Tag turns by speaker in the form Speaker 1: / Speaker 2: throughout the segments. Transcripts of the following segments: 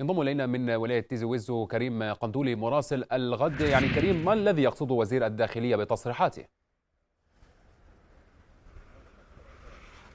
Speaker 1: ينضم الينا من ولايه تيزي ويزو كريم قندولي مراسل الغد يعني كريم ما الذي يقصده وزير الداخليه بتصريحاته؟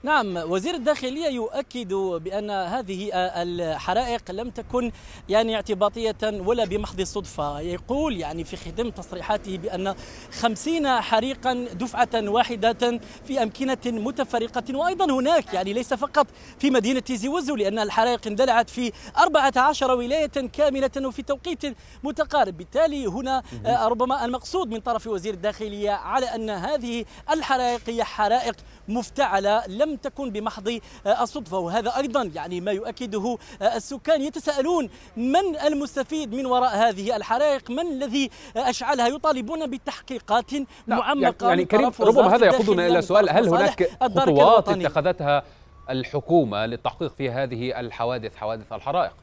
Speaker 1: نعم وزير الداخلية يؤكد بأن هذه الحرائق لم تكن يعني اعتباطية ولا بمحض الصدفة يقول يعني في ختام تصريحاته بأن خمسين حريقا دفعة واحدة في أمكنة متفرقة وأيضا هناك يعني ليس فقط في مدينة زيوزو لأن الحرائق اندلعت في 14 ولاية كاملة وفي توقيت متقارب بالتالي هنا ربما المقصود من طرف وزير الداخلية على أن هذه الحرائق هي حرائق مفتعلة لم لم تكن بمحض آه، الصدفة وهذا أيضا يعني ما يؤكده آه، السكان يتساءلون من المستفيد من وراء هذه الحرائق من الذي آه، أشعلها يطالبون بتحقيقات يعني معمقة يعني كريم ربما هذا يقودنا إلى سؤال هل هناك خطوات اتخذتها الحكومة للتحقيق في هذه الحوادث حوادث الحرائق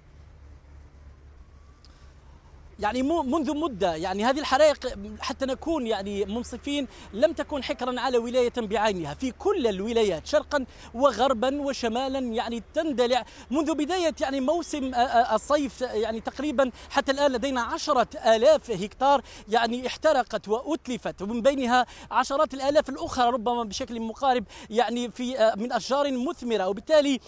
Speaker 1: يعني منذ مدة يعني هذه الحرائق حتى نكون يعني منصفين لم تكن حكرا على ولاية بعينها في كل الولايات شرقا وغربا وشمالا يعني تندلع منذ بداية يعني موسم الصيف يعني تقريبا حتى الآن لدينا عشرة آلاف هكتار يعني احترقت وأتلفت ومن بينها عشرات الآلاف الأخرى ربما بشكل مقارب يعني في من أشجار مثمرة وبالتالي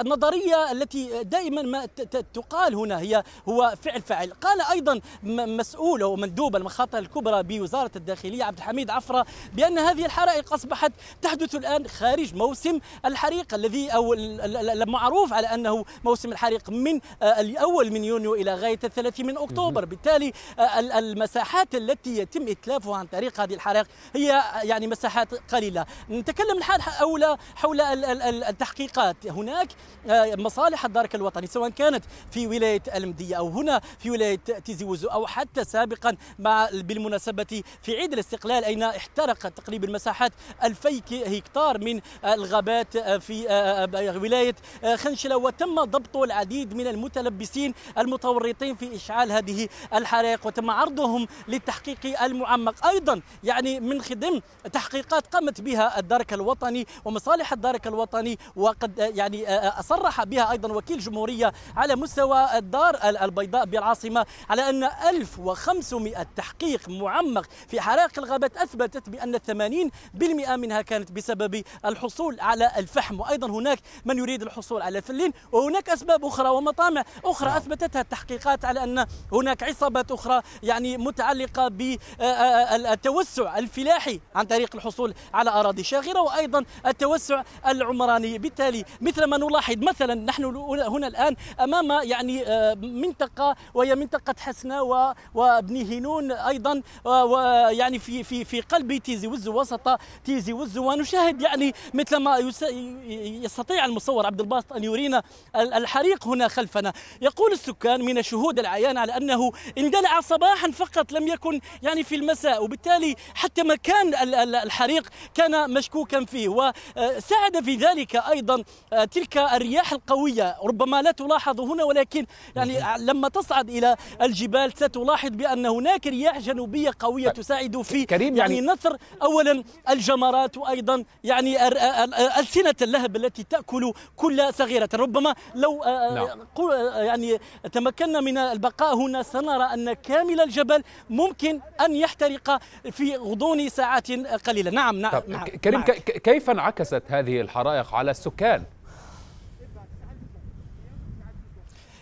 Speaker 1: النظرية التي دائما ما تقال هنا هي هو فعل فاعل قال أيضا مسؤول او مندوب المخاطر الكبرى بوزاره الداخليه عبد الحميد عفره بان هذه الحرائق اصبحت تحدث الان خارج موسم الحريق الذي او المعروف على انه موسم الحريق من آه، الاول من يونيو الى غايه الثلاثين من اكتوبر بالتالي آه، المساحات التي يتم اتلافها عن طريق هذه الحرائق هي يعني مساحات قليله نتكلم الحال اولى حول التحقيقات هناك آه، مصالح الدرك الوطني سواء كانت في ولايه المديه او هنا في ولايه تيزي يجوز أو حتى سابقا مع بالمناسبة في عيد الاستقلال أين احترقت تقريبا مساحات 2000 هكتار من الغابات آه، في آه، آه، ولاية خنشلة وتم ضبط العديد من المتلبسين المتورطين في إشعال هذه الحرائق وتم عرضهم للتحقيق المعمق أيضا يعني من خدم تحقيقات قامت بها الدرك الوطني ومصالح الدرك الوطني وقد يعني صرح بها أيضا وكيل جمهورية على مستوى الدار البيضاء بالعاصمة على أن أن 1500 تحقيق معمق في حرائق الغابات أثبتت بأن 80% منها كانت بسبب الحصول على الفحم وأيضا هناك من يريد الحصول على الفلين وهناك أسباب أخرى ومطامع أخرى نعم. أثبتتها التحقيقات على أن هناك عصابات أخرى يعني متعلقة بالتوسع آه، آه، الفلاحي عن طريق الحصول على أراضي شاغرة وأيضا التوسع العمراني بالتالي مثل ما نلاحظ مثلا نحن هنا الآن أمام يعني آه، منطقة وهي منطقة حسن الحسنى وابن هنون ايضا ويعني في في في قلب تيزي وزو وسط تيزي وزو ونشاهد يعني مثل ما يستطيع المصور عبد الباسط ان يرينا الحريق هنا خلفنا يقول السكان من الشهود العيان على انه اندلع صباحا فقط لم يكن يعني في المساء وبالتالي حتى مكان الحريق كان مشكوكا فيه وساعد في ذلك ايضا آه، تلك الرياح القويه ربما لا تلاحظ هنا ولكن يعني لما تصعد الى الجبال الجبال ستلاحظ بأن هناك رياح جنوبية قوية تساعد في كريم يعني, يعني نثر أولا الجمرات وأيضا يعني ألسنة اللهب التي تأكل كل صغيرة ربما لو آه، آه، نعم. آه، يعني تمكنا من البقاء هنا سنرى أن كامل الجبل ممكن أن يحترق في غضون ساعات قليلة نعم نعم, نعم، كريم معك. كيف انعكست هذه الحرائق على السكان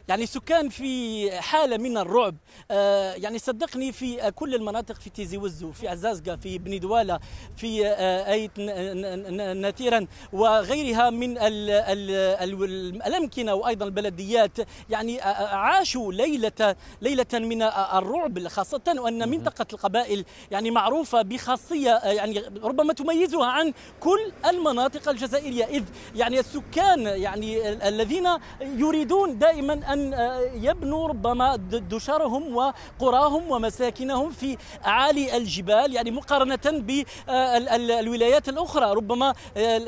Speaker 1: يعني السكان في حالة من الرعب آه، يعني صدقني في كل المناطق في تيزي وزو في عزازقة في بني دوالة في آه، أيت نتيرا وغيرها من الأمكنة وأيضا البلديات يعني آه، عاشوا ليلة ليلة من الرعب خاصة وأن منطقة القبائل يعني معروفة بخاصية يعني ربما تميزها عن كل المناطق الجزائرية إذ يعني السكان يعني الذين يريدون دائما أن آه، يبنوا ربما دشرهم وقراهم ومساكنهم في أعالي الجبال يعني مقارنة بالولايات آه، الأخرى ربما آه،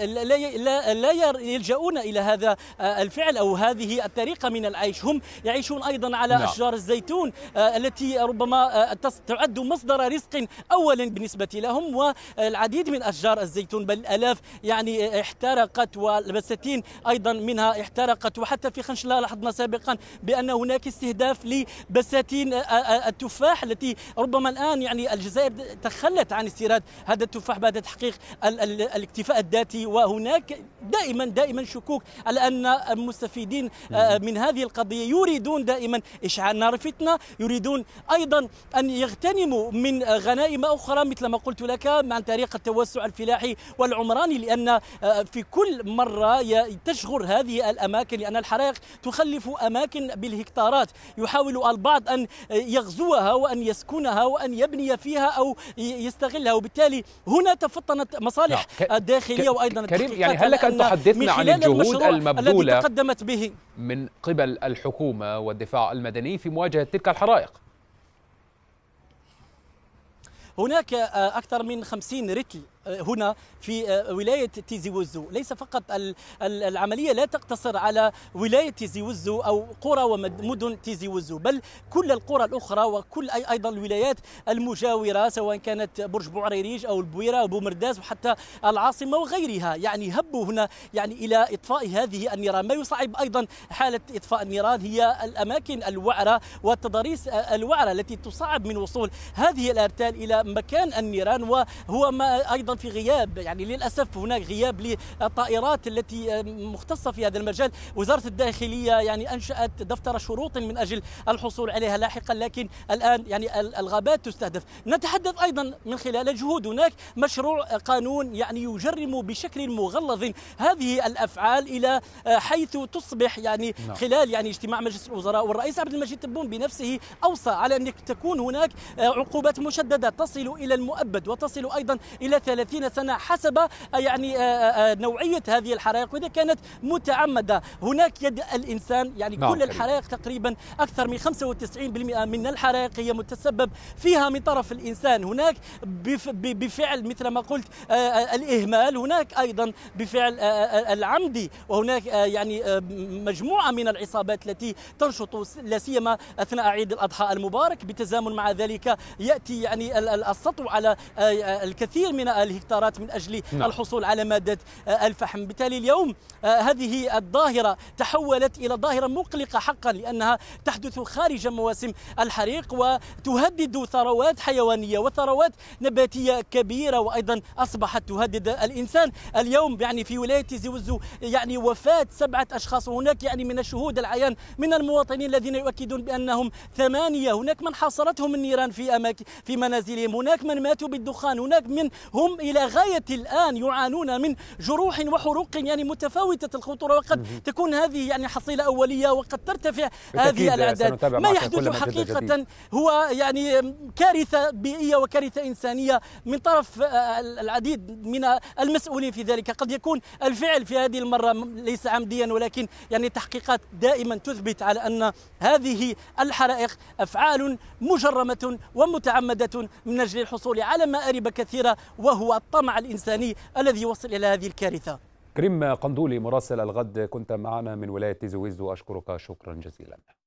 Speaker 1: لا يلجؤون إلى هذا الفعل أو هذه الطريقة من العيش هم يعيشون أيضا على نعم. أشجار الزيتون التي ربما تعد مصدر رزق أولا بالنسبة لهم والعديد من أشجار الزيتون بل الآلاف يعني احترقت والبساتين أيضا منها احترقت وحتى في خنشلة لاحظنا سابقا بان هناك استهداف لبساتين التفاح التي ربما الان يعني الجزائر تخلت عن استيراد هذا التفاح بعد تحقيق الاكتفاء الذاتي وهناك دائما دائما شكوك على ان المستفيدين من هذه القضيه يريدون دائما اشعال نار فتنه يريدون ايضا ان يغتنموا من غنائم اخرى مثل ما قلت لك عن طريق التوسع الفلاحي والعمراني لان في كل مره تشغر هذه الاماكن لان الحرائق تخلف اماكن أماكن بالهكتارات يحاول البعض أن يغزوها وأن يسكنها وأن يبني فيها أو يستغلها وبالتالي هنا تفطنت مصالح لا. نعم. الداخلية وأيضا كريم يعني هل لك أن تحدثنا عن الجهود المبذولة التي تقدمت به من قبل الحكومة والدفاع المدني في مواجهة تلك الحرائق هناك آه، أكثر من خمسين رتل هنا في آه، ولاية تيزي وزو ليس فقط العملية لا تقتصر على ولاية تيزي وزو أو قرى ومدن تيزي وزو بل كل القرى الأخرى وكل أيضا الولايات المجاورة سواء كانت برج بوعريريج أو البويرة أو بومرداس وحتى العاصمة وغيرها يعني هبوا هنا يعني إلى إطفاء هذه النيران ما يصعب أيضا حالة إطفاء النيران هي الأماكن الوعرة والتضاريس آه، الوعرة التي تصعب من وصول هذه الأرتال إلى مكان النيران وهو ما أيضا في غياب يعني للاسف هناك غياب للطائرات التي آه، مختصه في هذا المجال وزاره الداخليه يعني انشات دفتر شروط من اجل الحصول عليها لاحقا لكن الان يعني الغابات تستهدف نتحدث ايضا من خلال جهود هناك مشروع قانون يعني يجرم بشكل مغلظ هذه الافعال الى آه، حيث تصبح يعني نعم. خلال يعني اجتماع مجلس الوزراء والرئيس عبد المجيد تبون بنفسه اوصى على ان تكون هناك آه، عقوبات مشدده تصل الى المؤبد وتصل ايضا الى 30 30 سنة حسب آه، يعني آه، آه، نوعية هذه الحرائق وإذا كانت متعمدة هناك يد الإنسان يعني نعم، كل الحرائق تقريبا أكثر من 95% من الحرائق هي متسبب فيها من طرف الإنسان هناك بفعل مثل ما قلت الإهمال هناك أيضا بفعل العمدي وهناك يعني مجموعة من العصابات التي تنشط لا سيما أثناء عيد الأضحى المبارك بالتزامن مع ذلك يأتي يعني السطو على الكثير من الهكتارات من أجل نعم. الحصول على مادة آه، الفحم بالتالي اليوم آه، هذه الظاهرة تحولت إلى ظاهرة مقلقة حقا لأنها تحدث خارج مواسم الحريق وتهدد ثروات حيوانية وثروات نباتية كبيرة وأيضا أصبحت تهدد الإنسان اليوم يعني في ولاية زوزو يعني وفاة سبعة أشخاص وهناك يعني من الشهود العيان من المواطنين الذين يؤكدون بأنهم ثمانية هناك من حاصرتهم النيران في أماكن في منازلهم هناك من ماتوا بالدخان هناك من هم إلى غاية الآن يعانون من جروح وحروق يعني متفاوتة الخطورة وقد تكون هذه يعني حصيلة أولية وقد ترتفع هذه الأعداد ما يحدث حقيقة هو يعني كارثة بيئية وكارثة إنسانية من طرف آه، العديد من المسؤولين في ذلك قد يكون الفعل في هذه المرة ليس عمديا ولكن يعني تحقيقات دائما تثبت على أن هذه الحرائق أفعال مجرمة ومتعمدة من أجل الحصول على مآرب كثيرة وهو هو الطمع الإنساني الذي يوصل إلى هذه الكارثة كريم قندولي مراسل الغد كنت معنا من ولاية تيزويزو وأشكرك شكرا جزيلا